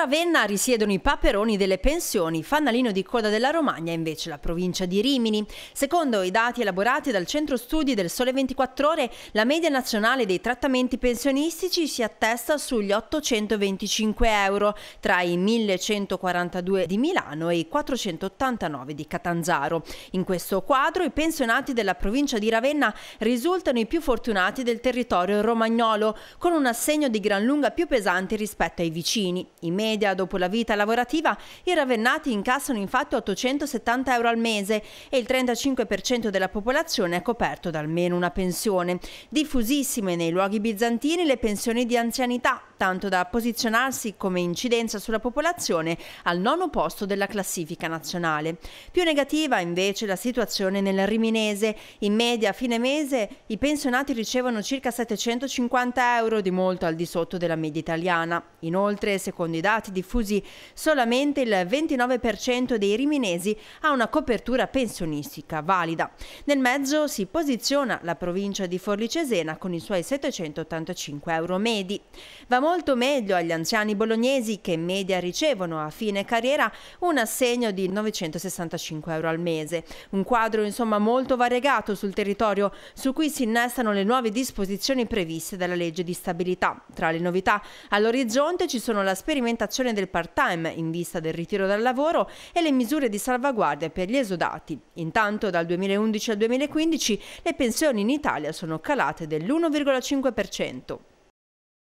Ravenna risiedono i paperoni delle pensioni, fanalino di coda della Romagna invece la provincia di Rimini. Secondo i dati elaborati dal Centro Studi del Sole 24 Ore, la media nazionale dei trattamenti pensionistici si attesta sugli 825 euro, tra i 1142 di Milano e i 489 di Catanzaro. In questo quadro i pensionati della provincia di Ravenna risultano i più fortunati del territorio romagnolo, con un assegno di gran lunga più pesante rispetto ai vicini. I media dopo la vita lavorativa, i ravennati incassano infatti 870 euro al mese e il 35% della popolazione è coperto da almeno una pensione. Diffusissime nei luoghi bizantini le pensioni di anzianità, tanto da posizionarsi come incidenza sulla popolazione al nono posto della classifica nazionale. Più negativa invece la situazione nel Riminese. In media a fine mese i pensionati ricevono circa 750 euro, di molto al di sotto della media italiana. Inoltre, secondo i dati privati diffusi solamente il 29% dei riminesi ha una copertura pensionistica valida. Nel mezzo si posiziona la provincia di Forlì-Cesena con i suoi 785 euro medi. Va molto meglio agli anziani bolognesi che in media ricevono a fine carriera un assegno di 965 euro al mese. Un quadro insomma molto variegato sul territorio su cui si innestano le nuove disposizioni previste dalla legge di stabilità. Tra le novità all'orizzonte ci sono la sperimentazione l'aumentazione del part-time in vista del ritiro dal lavoro e le misure di salvaguardia per gli esodati. Intanto dal 2011 al 2015 le pensioni in Italia sono calate dell'1,5%.